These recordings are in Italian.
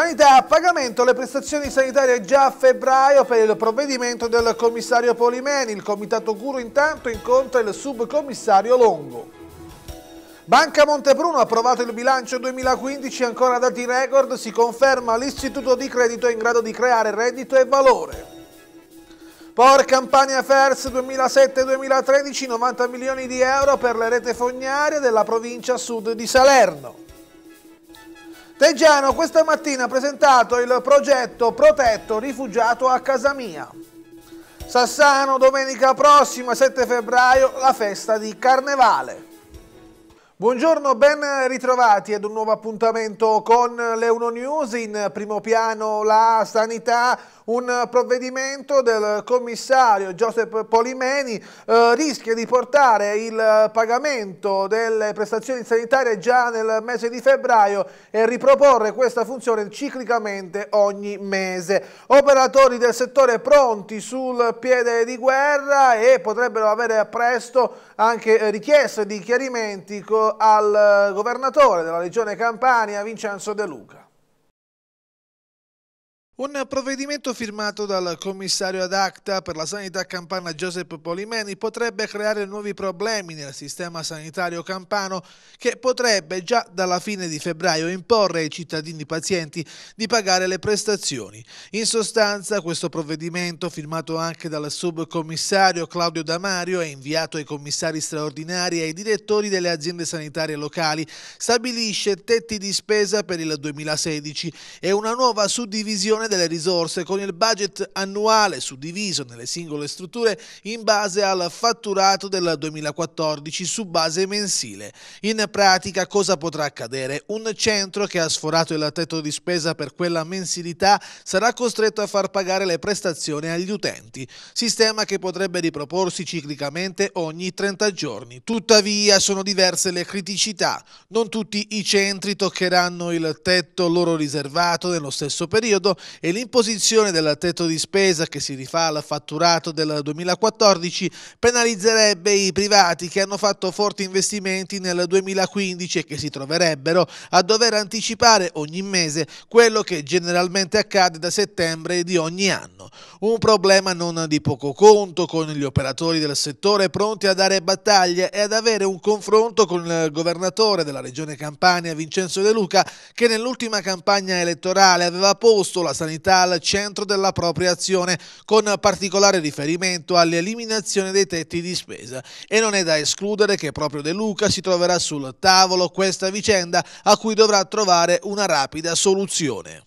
Sanità a pagamento le prestazioni sanitarie già a febbraio per il provvedimento del commissario Polimeni. Il comitato Curo intanto incontra il subcommissario Longo. Banca Montebruno ha approvato il bilancio 2015 ancora dati record, si conferma l'istituto di credito in grado di creare reddito e valore. Por Campania Fairs 2007-2013 90 milioni di euro per le rete fognarie della provincia sud di Salerno. Teggiano questa mattina ha presentato il progetto Protetto Rifugiato a Casa Mia. Sassano domenica prossima 7 febbraio la festa di Carnevale. Buongiorno, ben ritrovati ad un nuovo appuntamento con l'Euronews. In primo piano la sanità, un provvedimento del commissario Giuseppe Polimeni eh, rischia di portare il pagamento delle prestazioni sanitarie già nel mese di febbraio e riproporre questa funzione ciclicamente ogni mese. Operatori del settore pronti sul piede di guerra e potrebbero avere presto anche richieste di chiarimenti al eh, governatore della Regione Campania, Vincenzo De Luca. Un provvedimento firmato dal commissario ad acta per la sanità campana Giuseppe Polimeni potrebbe creare nuovi problemi nel sistema sanitario campano che potrebbe già dalla fine di febbraio imporre ai cittadini pazienti di pagare le prestazioni. In sostanza questo provvedimento firmato anche dal subcommissario Claudio Damario e inviato ai commissari straordinari e ai direttori delle aziende sanitarie locali stabilisce tetti di spesa per il 2016 e una nuova suddivisione delle risorse con il budget annuale suddiviso nelle singole strutture in base al fatturato del 2014 su base mensile. In pratica cosa potrà accadere? Un centro che ha sforato il tetto di spesa per quella mensilità sarà costretto a far pagare le prestazioni agli utenti, sistema che potrebbe riproporsi ciclicamente ogni 30 giorni. Tuttavia sono diverse le criticità. Non tutti i centri toccheranno il tetto loro riservato nello stesso periodo e l'imposizione del tetto di spesa che si rifà al fatturato del 2014 penalizzerebbe i privati che hanno fatto forti investimenti nel 2015 e che si troverebbero a dover anticipare ogni mese quello che generalmente accade da settembre di ogni anno. Un problema non di poco conto con gli operatori del settore pronti a dare battaglia e ad avere un confronto con il governatore della regione Campania Vincenzo De Luca che nell'ultima campagna elettorale aveva posto la sanità sanità al centro della propria azione, con particolare riferimento all'eliminazione dei tetti di spesa. E non è da escludere che proprio De Luca si troverà sul tavolo questa vicenda a cui dovrà trovare una rapida soluzione.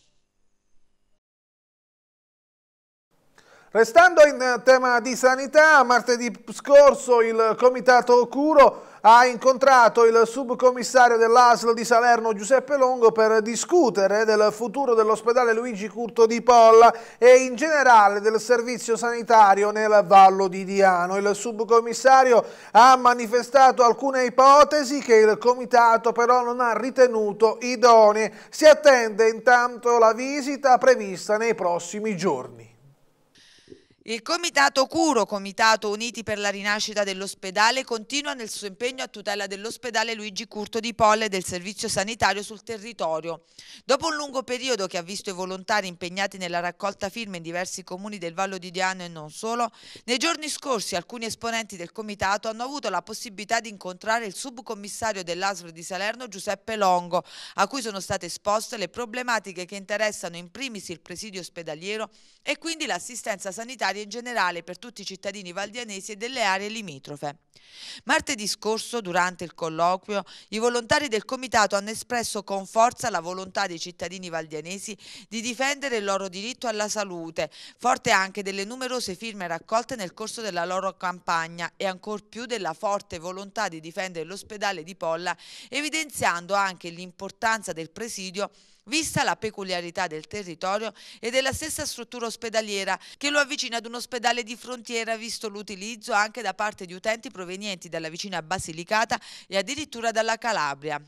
Restando in tema di sanità, martedì scorso il Comitato Curo ha incontrato il subcommissario dell'ASL di Salerno Giuseppe Longo per discutere del futuro dell'ospedale Luigi Curto di Polla e in generale del servizio sanitario nel Vallo di Diano. Il subcommissario ha manifestato alcune ipotesi che il comitato però non ha ritenuto idonee. Si attende intanto la visita prevista nei prossimi giorni. Il Comitato Curo, Comitato Uniti per la rinascita dell'ospedale, continua nel suo impegno a tutela dell'ospedale Luigi Curto di Polle e del servizio sanitario sul territorio. Dopo un lungo periodo che ha visto i volontari impegnati nella raccolta firme in diversi comuni del Vallo di Diano e non solo, nei giorni scorsi alcuni esponenti del Comitato hanno avuto la possibilità di incontrare il subcommissario dell'ASL di Salerno Giuseppe Longo, a cui sono state esposte le problematiche che interessano in primis il presidio ospedaliero e quindi l'assistenza sanitaria alimentari in generale per tutti i cittadini valdianesi e delle aree limitrofe. Martedì scorso, durante il colloquio, i volontari del Comitato hanno espresso con forza la volontà dei cittadini valdianesi di difendere il loro diritto alla salute, forte anche delle numerose firme raccolte nel corso della loro campagna e ancor più della forte volontà di difendere l'ospedale di Polla, evidenziando anche l'importanza del presidio vista la peculiarità del territorio e della stessa struttura ospedaliera che lo avvicina ad un ospedale di frontiera visto l'utilizzo anche da parte di utenti provenienti dalla vicina Basilicata e addirittura dalla Calabria.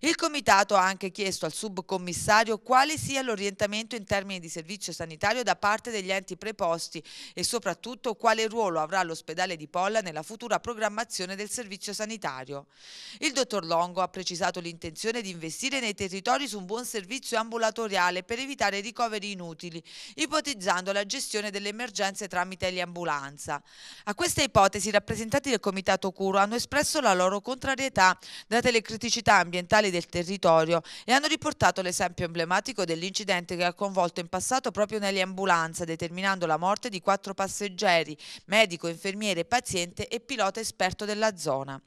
Il Comitato ha anche chiesto al subcommissario quale sia l'orientamento in termini di servizio sanitario da parte degli enti preposti e soprattutto quale ruolo avrà l'ospedale di Polla nella futura programmazione del servizio sanitario. Il dottor Longo ha precisato l'intenzione di investire nei territori su un buon servizio ambulatoriale per evitare ricoveri inutili, ipotizzando la gestione delle emergenze tramite l'ambulanza. A questa ipotesi i rappresentanti del Comitato Curo hanno espresso la loro contrarietà, date le criticità ambientali ambientali del territorio e hanno riportato l'esempio emblematico dell'incidente che ha coinvolto in passato proprio nell'ambulanza, determinando la morte di quattro passeggeri, medico, infermiere, paziente e pilota esperto della zona.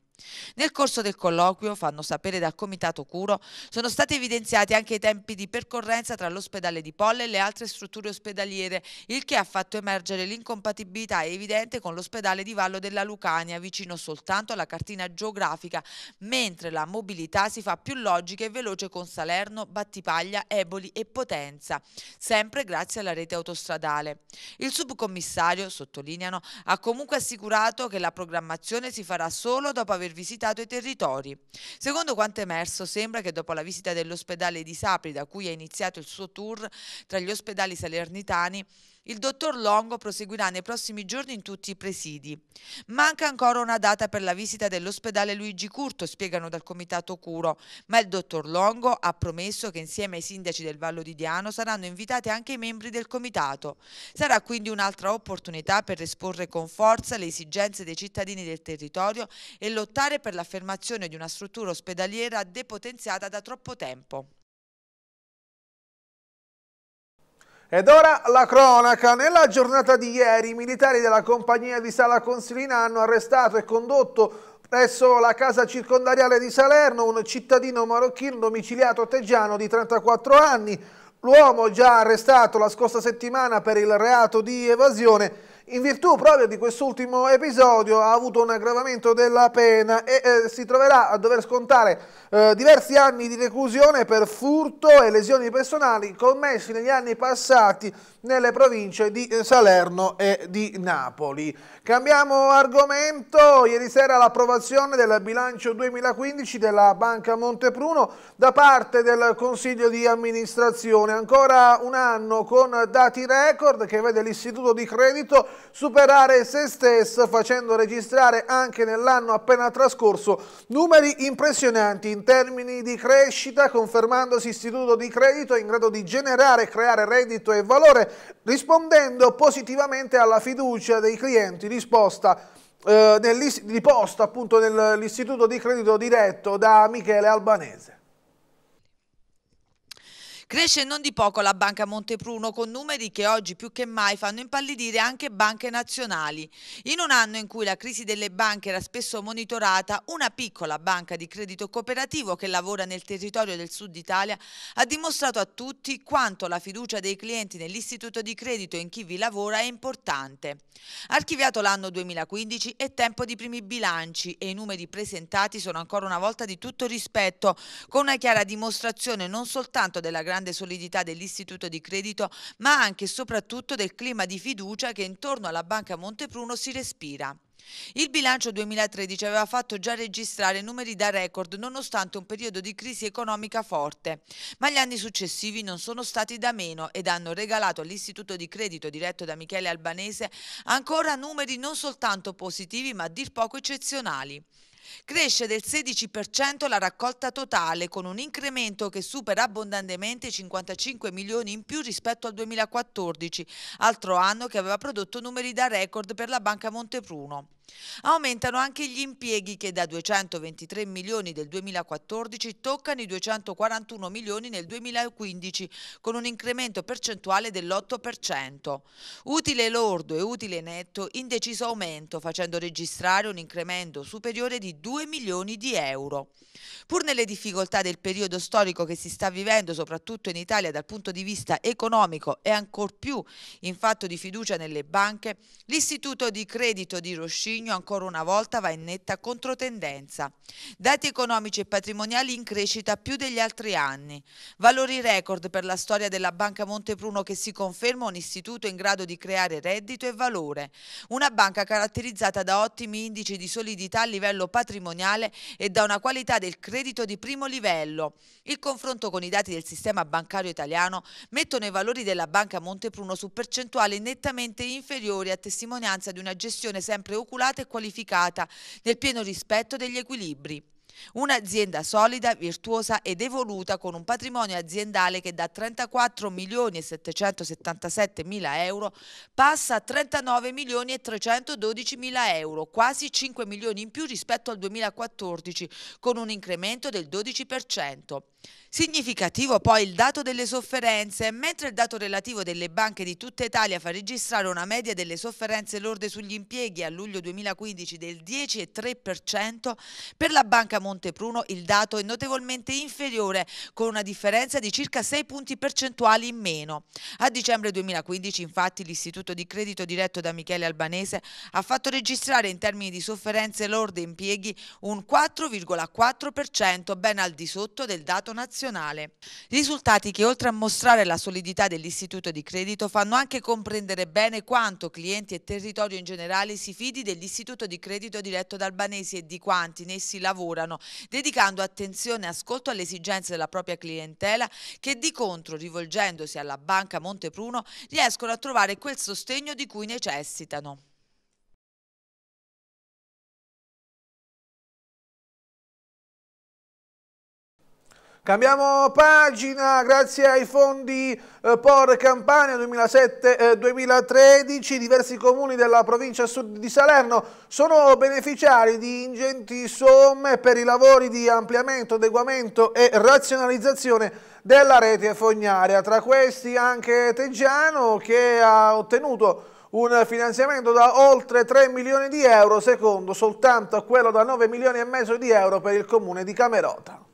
Nel corso del colloquio, fanno sapere dal Comitato Curo, sono stati evidenziati anche i tempi di percorrenza tra l'ospedale di Polle e le altre strutture ospedaliere, il che ha fatto emergere l'incompatibilità evidente con l'ospedale di Vallo della Lucania, vicino soltanto alla cartina geografica, mentre la mobilità si fa più logica e veloce con Salerno, Battipaglia, Eboli e Potenza, sempre grazie alla rete autostradale. Il subcommissario, sottolineano, ha comunque assicurato che la programmazione si farà solo dopo aver aver visitato i territori. Secondo quanto emerso, sembra che dopo la visita dell'ospedale di Sapri, da cui ha iniziato il suo tour tra gli ospedali salernitani, il dottor Longo proseguirà nei prossimi giorni in tutti i presidi. Manca ancora una data per la visita dell'ospedale Luigi Curto, spiegano dal comitato Curo, ma il dottor Longo ha promesso che insieme ai sindaci del Vallo di Diano saranno invitati anche i membri del comitato. Sarà quindi un'altra opportunità per esporre con forza le esigenze dei cittadini del territorio e lottare per l'affermazione di una struttura ospedaliera depotenziata da troppo tempo. Ed ora la cronaca. Nella giornata di ieri i militari della compagnia di Sala Consilina hanno arrestato e condotto presso la casa circondariale di Salerno un cittadino marocchino domiciliato teggiano di 34 anni. L'uomo già arrestato la scorsa settimana per il reato di evasione in virtù proprio di quest'ultimo episodio ha avuto un aggravamento della pena e eh, si troverà a dover scontare eh, diversi anni di reclusione per furto e lesioni personali commessi negli anni passati nelle province di eh, Salerno e di Napoli. Cambiamo argomento, ieri sera l'approvazione del bilancio 2015 della Banca Montepruno da parte del Consiglio di amministrazione, ancora un anno con dati record che vede l'Istituto di Credito superare se stesso facendo registrare anche nell'anno appena trascorso numeri impressionanti in termini di crescita, confermandosi istituto di credito in grado di generare e creare reddito e valore, rispondendo positivamente alla fiducia dei clienti risposta eh, nell'istituto di credito diretto da Michele Albanese. Cresce non di poco la Banca Montepruno con numeri che oggi più che mai fanno impallidire anche banche nazionali. In un anno in cui la crisi delle banche era spesso monitorata, una piccola banca di credito cooperativo che lavora nel territorio del sud Italia ha dimostrato a tutti quanto la fiducia dei clienti nell'istituto di credito e in chi vi lavora è importante. Archiviato l'anno 2015 è tempo di primi bilanci e i numeri presentati sono ancora una volta di tutto rispetto, con una chiara dimostrazione non soltanto della grande grande solidità dell'istituto di credito, ma anche e soprattutto del clima di fiducia che intorno alla Banca Montepruno si respira. Il bilancio 2013 aveva fatto già registrare numeri da record nonostante un periodo di crisi economica forte, ma gli anni successivi non sono stati da meno ed hanno regalato all'istituto di credito diretto da Michele Albanese ancora numeri non soltanto positivi ma a dir poco eccezionali. Cresce del 16% la raccolta totale con un incremento che supera abbondantemente i 55 milioni in più rispetto al 2014, altro anno che aveva prodotto numeri da record per la Banca Montepruno. Aumentano anche gli impieghi che da 223 milioni del 2014 toccano i 241 milioni nel 2015 con un incremento percentuale dell'8%. Utile lordo e utile netto in deciso aumento facendo registrare un incremento superiore di 2 milioni di euro. Pur nelle difficoltà del periodo storico che si sta vivendo soprattutto in Italia dal punto di vista economico e ancor più in fatto di fiducia nelle banche, l'Istituto di Credito di Roscigno Murigno ancora una volta va in netta controtendenza. Dati economici e patrimoniali in crescita più degli altri anni. Valori record per la storia della Banca Montepruno che si conferma un istituto in grado di creare reddito e valore. Una banca caratterizzata da ottimi indici di solidità a livello patrimoniale e da una qualità del credito di primo livello. Il confronto con i dati del sistema bancario italiano mettono i valori della Banca Montepruno su percentuali nettamente inferiori a testimonianza di una gestione sempre oculata strutturata e qualificata nel pieno rispetto degli equilibri. Un'azienda solida, virtuosa ed evoluta con un patrimonio aziendale che da 34 milioni e 777 mila euro passa a 39 milioni e 312 mila euro, quasi 5 milioni in più rispetto al 2014, con un incremento del 12%. Significativo poi il dato delle sofferenze, mentre il dato relativo delle banche di tutta Italia fa registrare una media delle sofferenze lorde sugli impieghi a luglio 2015 del 10,3%, per la banca Montepruno il dato è notevolmente inferiore, con una differenza di circa 6 punti percentuali in meno. A dicembre 2015 infatti l'Istituto di Credito diretto da Michele Albanese ha fatto registrare in termini di sofferenze lorde impieghi un 4,4%, ben al di sotto del dato mercato nazionale. Risultati che oltre a mostrare la solidità dell'istituto di credito fanno anche comprendere bene quanto clienti e territorio in generale si fidi dell'istituto di credito diretto da albanesi e di quanti in essi lavorano, dedicando attenzione e ascolto alle esigenze della propria clientela che di contro, rivolgendosi alla Banca Montepruno, riescono a trovare quel sostegno di cui necessitano. Cambiamo pagina, grazie ai fondi eh, POR Campania 2007-2013, eh, diversi comuni della provincia sud di Salerno sono beneficiari di ingenti somme per i lavori di ampliamento, adeguamento e razionalizzazione della rete fognaria. Tra questi anche Teggiano che ha ottenuto un finanziamento da oltre 3 milioni di euro, secondo soltanto quello da 9 milioni e mezzo di euro per il comune di Camerota.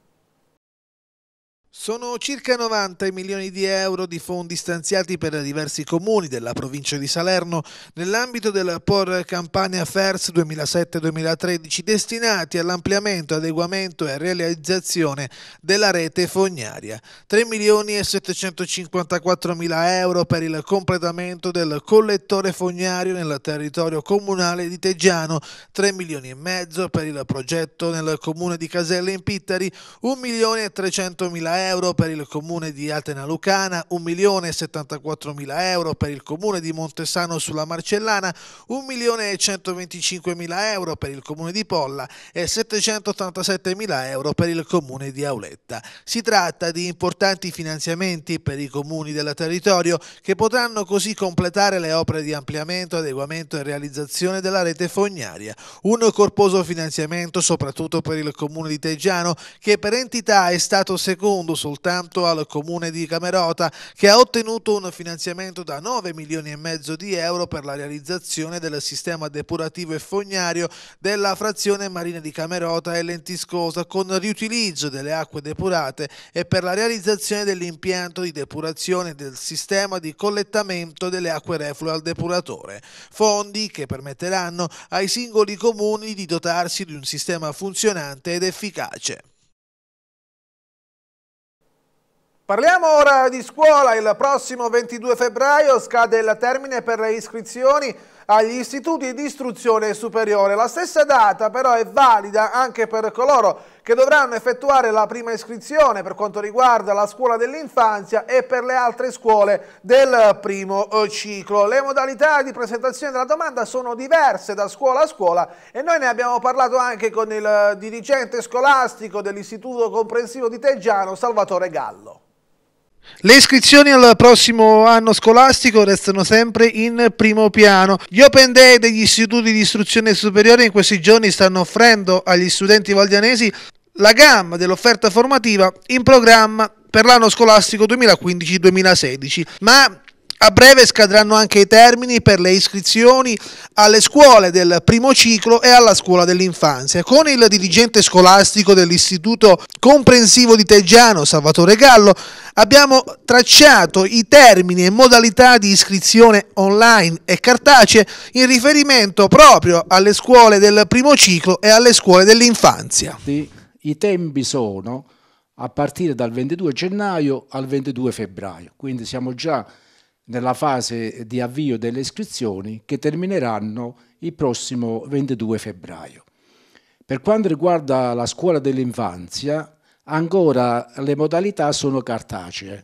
Sono circa 90 milioni di euro di fondi stanziati per diversi comuni della provincia di Salerno nell'ambito del POR Campania FERS 2007-2013 destinati all'ampliamento, adeguamento e realizzazione della rete fognaria. 3 milioni e 754 mila euro per il completamento del collettore fognario nel territorio comunale di Teggiano, 3 milioni e mezzo per il progetto nel comune di Caselle in Pittari, 1 milione e 300 mila euro euro per il comune di Atena Lucana, 1.074.000 euro per il comune di Montesano sulla Marcellana, 1.125.000 euro per il comune di Polla e 787.000 euro per il comune di Auletta. Si tratta di importanti finanziamenti per i comuni del territorio che potranno così completare le opere di ampliamento, adeguamento e realizzazione della rete fognaria. Un corposo finanziamento soprattutto per il comune di Teggiano che per entità è stato secondo soltanto al comune di Camerota che ha ottenuto un finanziamento da 9 milioni e mezzo di euro per la realizzazione del sistema depurativo e fognario della frazione marina di Camerota e Lentiscosa con riutilizzo delle acque depurate e per la realizzazione dell'impianto di depurazione del sistema di collettamento delle acque reflue al depuratore. Fondi che permetteranno ai singoli comuni di dotarsi di un sistema funzionante ed efficace. Parliamo ora di scuola. Il prossimo 22 febbraio scade il termine per le iscrizioni agli istituti di istruzione superiore. La stessa data però è valida anche per coloro che dovranno effettuare la prima iscrizione per quanto riguarda la scuola dell'infanzia e per le altre scuole del primo eh, ciclo. Le modalità di presentazione della domanda sono diverse da scuola a scuola e noi ne abbiamo parlato anche con il dirigente scolastico dell'Istituto Comprensivo di Teggiano, Salvatore Gallo. Le iscrizioni al prossimo anno scolastico restano sempre in primo piano. Gli open day degli istituti di istruzione superiore in questi giorni stanno offrendo agli studenti valdianesi la gamma dell'offerta formativa in programma per l'anno scolastico 2015-2016, ma a breve scadranno anche i termini per le iscrizioni alle scuole del primo ciclo e alla scuola dell'infanzia. Con il dirigente scolastico dell'Istituto Comprensivo di Teggiano, Salvatore Gallo, abbiamo tracciato i termini e modalità di iscrizione online e cartacee in riferimento proprio alle scuole del primo ciclo e alle scuole dell'infanzia. I tempi sono a partire dal 22 gennaio al 22 febbraio, quindi siamo già nella fase di avvio delle iscrizioni che termineranno il prossimo 22 febbraio. Per quanto riguarda la scuola dell'infanzia, ancora le modalità sono cartacee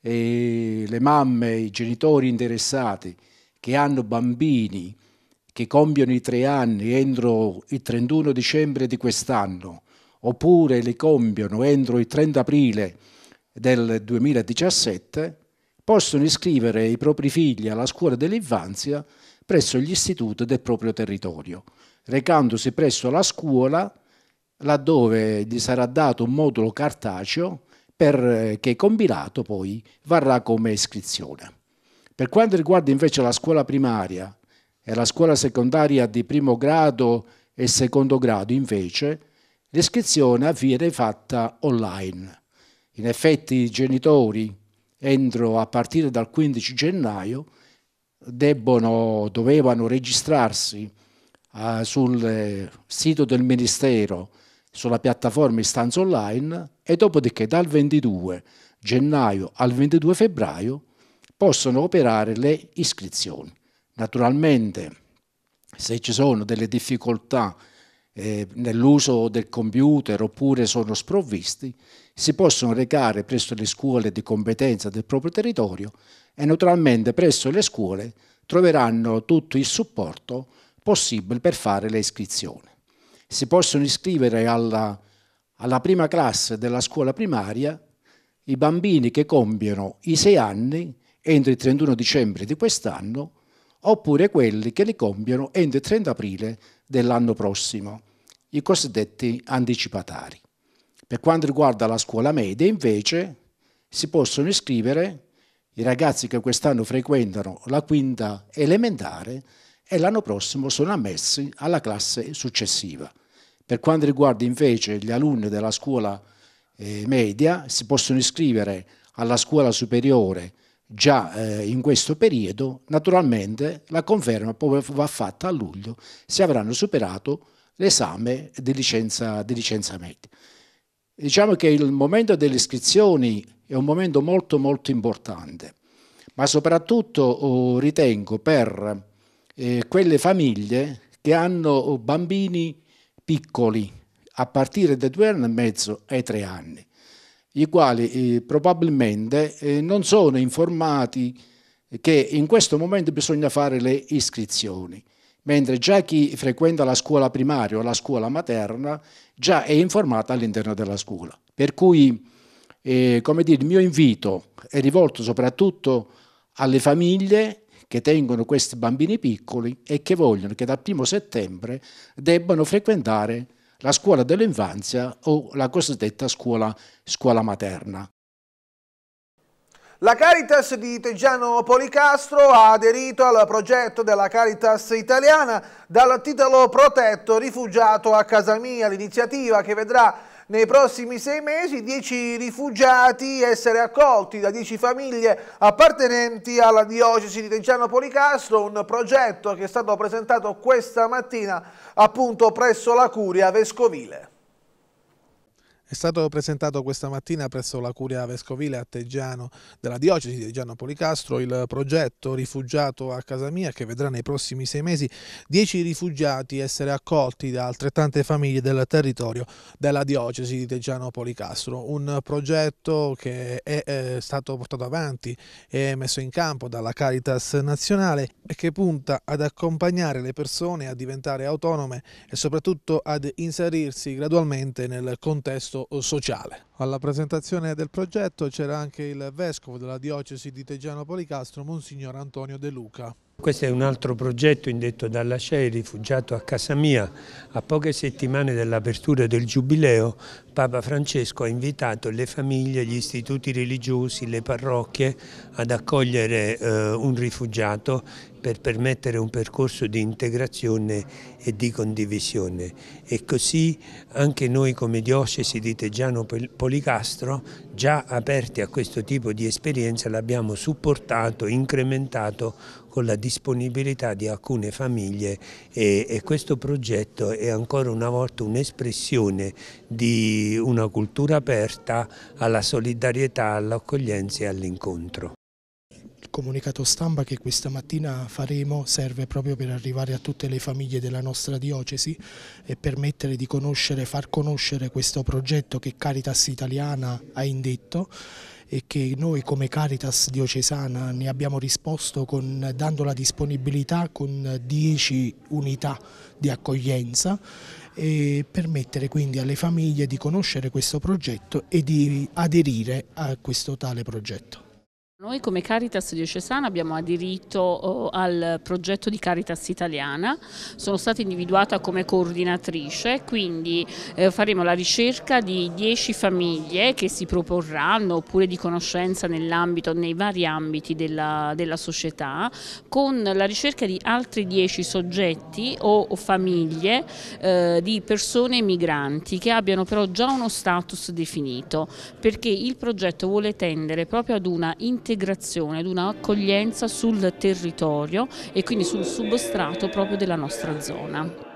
e le mamme, i genitori interessati che hanno bambini che compiono i tre anni entro il 31 dicembre di quest'anno oppure li compiono entro il 30 aprile del 2017 possono iscrivere i propri figli alla scuola dell'infanzia presso gli istituti del proprio territorio, recandosi presso la scuola laddove gli sarà dato un modulo cartaceo per, eh, che combinato poi varrà come iscrizione. Per quanto riguarda invece la scuola primaria e la scuola secondaria di primo grado e secondo grado invece, l'iscrizione avviene fatta online. In effetti i genitori entro a partire dal 15 gennaio debbono, dovevano registrarsi eh, sul eh, sito del Ministero sulla piattaforma istanza online e dopodiché dal 22 gennaio al 22 febbraio possono operare le iscrizioni. Naturalmente se ci sono delle difficoltà eh, nell'uso del computer oppure sono sprovvisti, si possono recare presso le scuole di competenza del proprio territorio e naturalmente presso le scuole troveranno tutto il supporto possibile per fare le iscrizioni. Si possono iscrivere alla, alla prima classe della scuola primaria i bambini che compiono i sei anni entro il 31 dicembre di quest'anno oppure quelli che li compiono entro il 30 aprile dell'anno prossimo, i cosiddetti anticipatari. Per quanto riguarda la scuola media, invece, si possono iscrivere i ragazzi che quest'anno frequentano la quinta elementare e l'anno prossimo sono ammessi alla classe successiva. Per quanto riguarda invece gli alunni della scuola eh, media, si possono iscrivere alla scuola superiore già eh, in questo periodo, naturalmente la conferma poi va fatta a luglio se avranno superato l'esame di licenza, di licenza media. Diciamo che il momento delle iscrizioni è un momento molto molto importante, ma soprattutto oh, ritengo per eh, quelle famiglie che hanno oh, bambini piccoli, a partire dai due anni e mezzo ai tre anni, i quali eh, probabilmente eh, non sono informati che in questo momento bisogna fare le iscrizioni mentre già chi frequenta la scuola primaria o la scuola materna già è informato all'interno della scuola. Per cui eh, dire, il mio invito è rivolto soprattutto alle famiglie che tengono questi bambini piccoli e che vogliono che dal primo settembre debbano frequentare la scuola dell'infanzia o la cosiddetta scuola, scuola materna. La Caritas di Teggiano Policastro ha aderito al progetto della Caritas italiana dal titolo Protetto rifugiato a casa mia, l'iniziativa che vedrà nei prossimi sei mesi 10 rifugiati essere accolti da 10 famiglie appartenenti alla diocesi di Teggiano Policastro, un progetto che è stato presentato questa mattina appunto presso la Curia Vescovile. È stato presentato questa mattina presso la Curia Vescovile a Teggiano della Diocesi di Teggiano Policastro il progetto Rifugiato a casa mia che vedrà nei prossimi sei mesi dieci rifugiati essere accolti da altrettante famiglie del territorio della Diocesi di Teggiano Policastro. Un progetto che è, è stato portato avanti e messo in campo dalla Caritas nazionale e che punta ad accompagnare le persone a diventare autonome e soprattutto ad inserirsi gradualmente nel contesto contratto sociale. Alla presentazione del progetto c'era anche il vescovo della diocesi di Teggiano Policastro, Monsignor Antonio De Luca. Questo è un altro progetto indetto dalla CEI, rifugiato a casa mia. A poche settimane dall'apertura del Giubileo, Papa Francesco ha invitato le famiglie, gli istituti religiosi, le parrocchie ad accogliere eh, un rifugiato per permettere un percorso di integrazione e di condivisione. E così anche noi come diocesi di Teggiano Policastro, già aperti a questo tipo di esperienza, l'abbiamo supportato, incrementato con la disponibilità di alcune famiglie e, e questo progetto è ancora una volta un'espressione di una cultura aperta alla solidarietà, all'accoglienza e all'incontro. Il comunicato stampa che questa mattina faremo serve proprio per arrivare a tutte le famiglie della nostra diocesi e permettere di conoscere, far conoscere questo progetto che Caritas Italiana ha indetto e che noi come Caritas diocesana ne abbiamo risposto con, dando la disponibilità con 10 unità di accoglienza e permettere quindi alle famiglie di conoscere questo progetto e di aderire a questo tale progetto. Noi come Caritas diocesana abbiamo aderito oh, al progetto di Caritas italiana, sono stata individuata come coordinatrice, quindi eh, faremo la ricerca di 10 famiglie che si proporranno oppure di conoscenza nell'ambito, nei vari ambiti della, della, società, con la ricerca di altri 10 soggetti o, o famiglie eh, di persone migranti che abbiano però già uno status definito, perché il progetto vuole tendere proprio ad una integrazione un'integrazione, ad un'accoglienza sul territorio e quindi sul substrato proprio della nostra zona.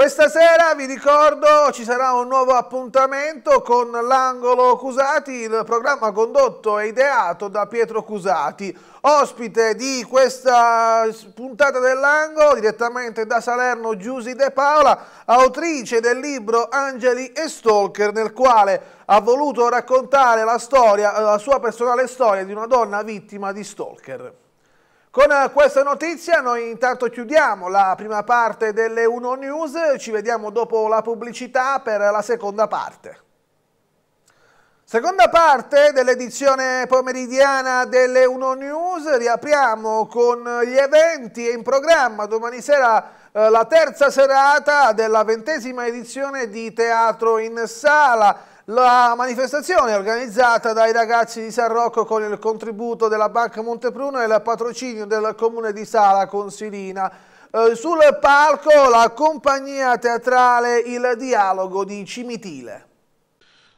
Questa sera vi ricordo ci sarà un nuovo appuntamento con l'angolo Cusati, il programma condotto e ideato da Pietro Cusati, ospite di questa puntata dell'angolo direttamente da Salerno Giusy De Paola, autrice del libro Angeli e Stalker nel quale ha voluto raccontare la, storia, la sua personale storia di una donna vittima di stalker. Con eh, questa notizia noi intanto chiudiamo la prima parte delle 1 News, ci vediamo dopo la pubblicità per la seconda parte. Seconda parte dell'edizione pomeridiana delle 1 News, riapriamo con gli eventi in programma domani sera eh, la terza serata della ventesima edizione di Teatro in Sala la manifestazione è organizzata dai ragazzi di San Rocco con il contributo della Banca Montepruno e il patrocinio del comune di Sala Consilina. Eh, sul palco la compagnia teatrale Il Dialogo di Cimitile.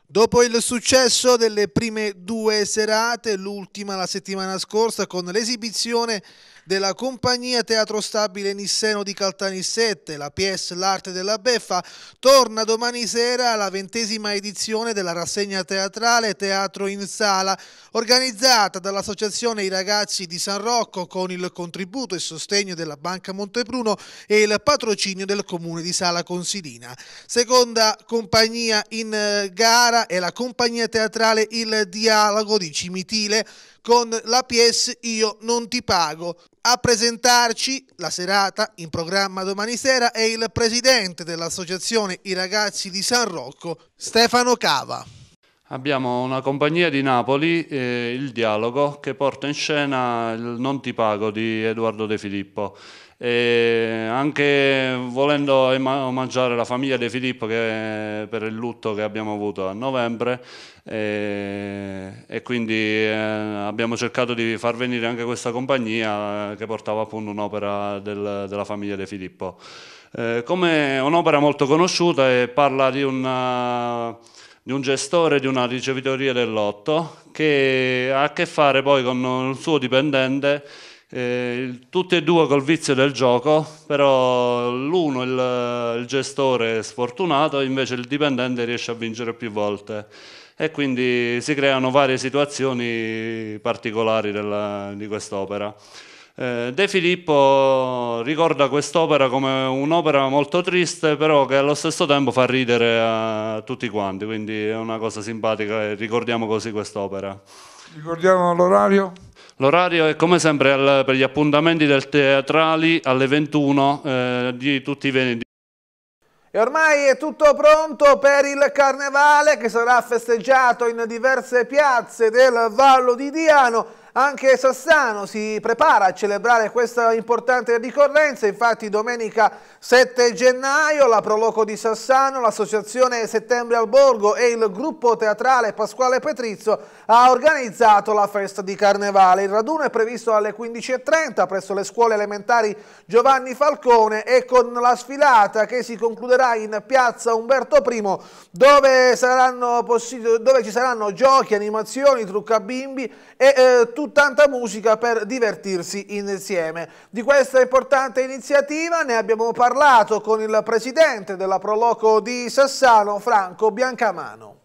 Dopo il successo delle prime due serate, l'ultima la settimana scorsa con l'esibizione della compagnia Teatro Stabile Nisseno di Caltanissette, la pièce L'Arte della Beffa, torna domani sera alla ventesima edizione della rassegna teatrale Teatro in Sala, organizzata dall'Associazione I Ragazzi di San Rocco con il contributo e sostegno della Banca Montepruno e il patrocinio del Comune di Sala Consilina. Seconda compagnia in eh, gara è la compagnia teatrale Il Dialogo di Cimitile, con la PS Io non ti pago. A presentarci la serata in programma domani sera è il presidente dell'associazione I ragazzi di San Rocco, Stefano Cava. Abbiamo una compagnia di Napoli, eh, Il Dialogo, che porta in scena il Non ti pago di Edoardo De Filippo. E anche volendo omaggiare la famiglia De Filippo che, per il lutto che abbiamo avuto a novembre e, e quindi eh, abbiamo cercato di far venire anche questa compagnia eh, che portava appunto un'opera del, della famiglia De Filippo. Eh, come un'opera molto conosciuta e parla di una di un gestore di una ricevitoria del lotto che ha a che fare poi con un suo dipendente eh, tutti e due col vizio del gioco, però l'uno, il, il gestore, è sfortunato, invece il dipendente riesce a vincere più volte e quindi si creano varie situazioni particolari della, di quest'opera. Eh, De Filippo ricorda quest'opera come un'opera molto triste, però che allo stesso tempo fa ridere a tutti quanti, quindi è una cosa simpatica e ricordiamo così quest'opera. Ricordiamo l'orario? L'orario è come sempre al, per gli appuntamenti del teatrali alle 21 eh, di tutti i venerdì. E ormai è tutto pronto per il carnevale che sarà festeggiato in diverse piazze del Vallo di Diano anche Sassano si prepara a celebrare questa importante ricorrenza, infatti domenica 7 gennaio la Proloco di Sassano, l'associazione Settembre al Borgo e il gruppo teatrale Pasquale Petrizzo ha organizzato la festa di Carnevale. Il raduno è previsto alle 15.30 presso le scuole elementari Giovanni Falcone e con la sfilata che si concluderà in piazza Umberto I dove, dove ci saranno giochi, animazioni, truccabimbi e eh, tutti soprattutto tanta musica per divertirsi insieme. Di questa importante iniziativa ne abbiamo parlato con il presidente della Proloco di Sassano, Franco Biancamano.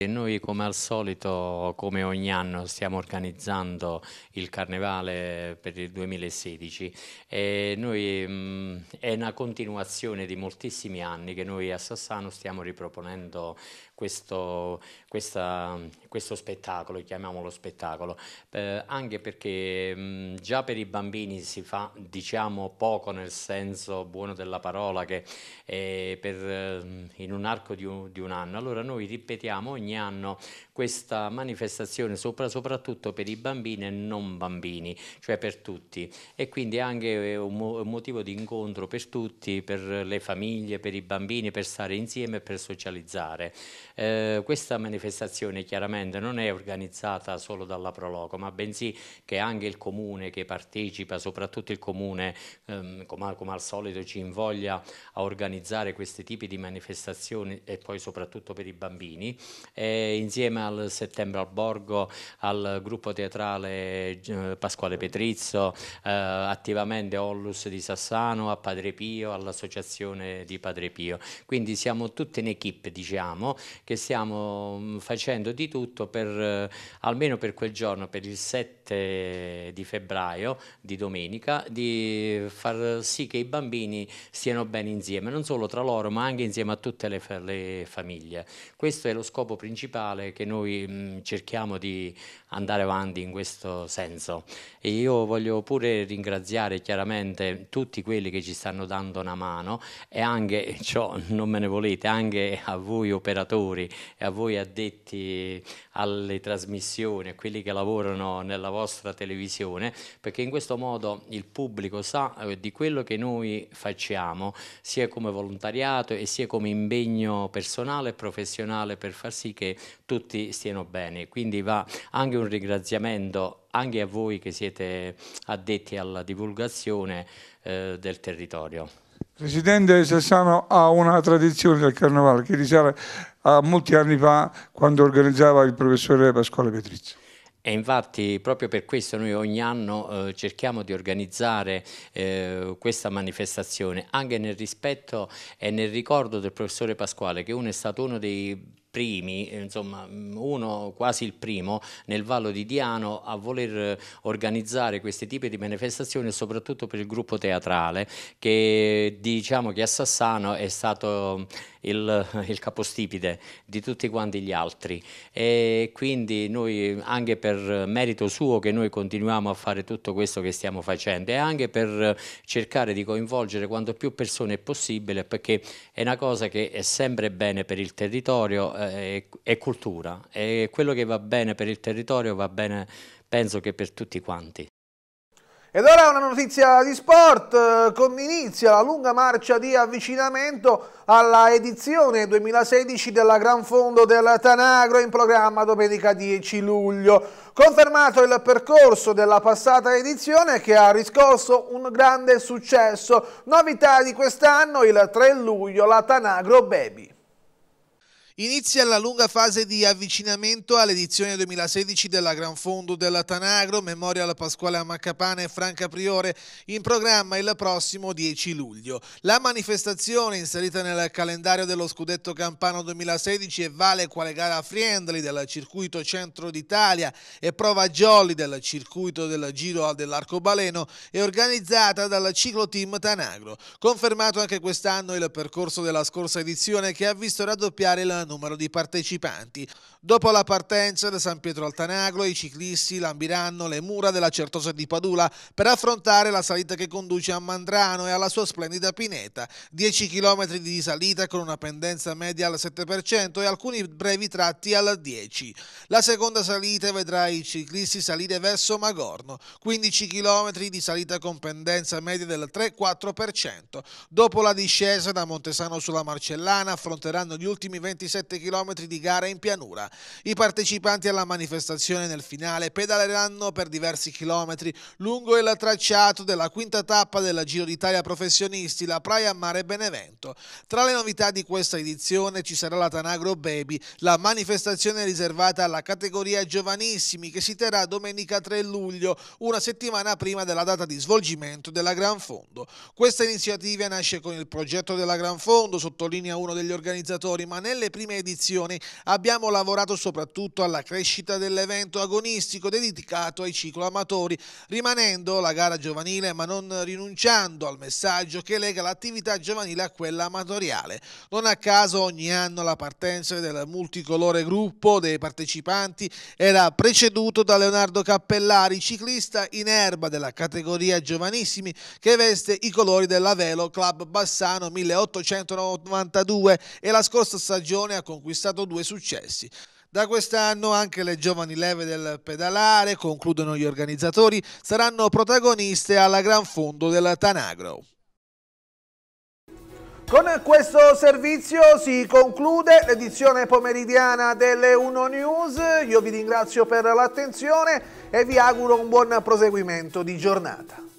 E noi come al solito, come ogni anno, stiamo organizzando il carnevale per il 2016 e noi, mh, mm, è una continuazione di moltissimi anni che noi a Sassano stiamo riproponendo questo, questa, questo spettacolo, chiamiamolo spettacolo, eh, anche perché mh, mm, già per i bambini si fa diciamo poco nel senso buono della parola che eh, per, eh, in un arco di un, di un, anno, allora noi ripetiamo ogni anno questa manifestazione sopra, soprattutto per i bambini e non bambini, cioè per tutti e quindi anche eh, un, mo un motivo di incontro per tutti, per le famiglie, per i bambini, per stare insieme e per socializzare. Eh, questa manifestazione chiaramente non è organizzata solo dalla Proloco, ma bensì che anche il comune che partecipa, soprattutto il comune ehm, come, come, al solito ci invoglia a organizzare questi tipi di manifestazioni e poi soprattutto per i bambini, eh, insieme al Settembre al Borgo, al gruppo teatrale eh, Pasquale Petrizzo, eh, attivamente Ollus di Sassano, a Padre Pio, all'associazione di Padre Pio. Quindi siamo tutte in equip, diciamo, che stiamo mm, facendo di tutto per, eh, almeno per quel giorno, per il 7 7 di febbraio, di domenica, di far sì che i bambini stiano bene insieme, non solo tra loro ma anche insieme a tutte le, le famiglie. Questo è lo scopo principale che noi mh, mm, cerchiamo di andare avanti in questo senso. E io voglio pure ringraziare chiaramente tutti quelli che ci stanno dando una mano e anche, ciò non me ne volete, anche a voi operatori e a voi addetti alle trasmissioni, a quelli che lavorano nella vostra vostra televisione, perché in questo modo il pubblico sa eh, di quello che noi facciamo, sia come volontariato e sia come impegno personale e professionale per far sì che tutti stiano bene. Quindi va anche un ringraziamento anche a voi che siete addetti alla divulgazione eh, del territorio. Presidente Sassano ha una tradizione del carnevale che risale a molti anni fa quando organizzava il professore Pasquale Petrizio. E infatti proprio per questo noi ogni anno eh, cerchiamo di organizzare eh, questa manifestazione, anche nel rispetto e nel ricordo del professore Pasquale, che uno è stato uno dei primi, insomma uno quasi il primo nel Vallo di Diano a voler eh, organizzare questi tipi di manifestazioni soprattutto per il gruppo teatrale che diciamo che a Sassano è stato mm, il, il capostipite di tutti quanti gli altri e quindi noi anche per merito suo che noi continuiamo a fare tutto questo che stiamo facendo e anche per eh, cercare di coinvolgere quanto più persone possibile perché è una cosa che è sempre bene per il territorio eh, è, è cultura e quello che va bene per il territorio va bene penso che per tutti quanti. Ed ora una notizia di sport, eh, con inizia la lunga marcia di avvicinamento alla edizione 2016 della Gran Fondo del Tanagro in programma domenica 10 luglio. Confermato il percorso della passata edizione che ha riscosso un grande successo. Novità di quest'anno il 3 luglio la Tanagro Baby. Inizia la lunga fase di avvicinamento all'edizione 2016 della Gran Fondo della Tanagro, Memorial Pasquale a Maccapane e Franca Priore, in programma il prossimo 10 luglio. La manifestazione, inserita nel calendario dello Scudetto Campano 2016 e vale quale gara friendly del circuito Centro d'Italia e prova jolly del circuito del Giro dell'Arcobaleno, è organizzata dal ciclo team Tanagro. Confermato anche quest'anno il percorso della scorsa edizione che ha visto raddoppiare il numero di partecipanti. Dopo la partenza da San Pietro al i ciclisti lambiranno le mura della Certosa di Padula per affrontare la salita che conduce a Mandrano e alla sua splendida pineta. 10 km di salita con una pendenza media al 7% e alcuni brevi tratti al 10%. La seconda salita vedrà i ciclisti salire verso Magorno, 15 km di salita con pendenza media del 3-4%. Dopo la discesa da Montesano sulla Marcellana affronteranno gli ultimi 26 7 km di gara in pianura. I partecipanti alla manifestazione nel finale pedaleranno per diversi chilometri lungo il tracciato della quinta tappa della Giro d'Italia professionisti, la Praia Mare Benevento. Tra le novità di questa edizione ci sarà la Tanagro Baby, la manifestazione riservata alla categoria giovanissimi che si terrà domenica 3 luglio, una settimana prima della data di svolgimento della Gran Fondo. Questa iniziativa nasce con il progetto della Gran Fondo, sottolinea uno degli organizzatori, ma nelle prime prime edizioni abbiamo lavorato soprattutto alla crescita dell'evento agonistico dedicato ai cicloamatori, rimanendo la gara giovanile ma non rinunciando al messaggio che lega l'attività giovanile a quella amatoriale. Non a caso ogni anno la partenza del multicolore gruppo dei partecipanti era preceduto da Leonardo Cappellari, ciclista in erba della categoria giovanissimi che veste i colori della Velo Club Bassano 1892 e la scorsa stagione stagione ha conquistato due successi. Da quest'anno anche le giovani leve del pedalare, concludono gli organizzatori, saranno protagoniste alla gran fondo del Tanagro. Con questo servizio si conclude l'edizione pomeridiana delle Uno News. Io vi ringrazio per l'attenzione e vi auguro un buon proseguimento di giornata.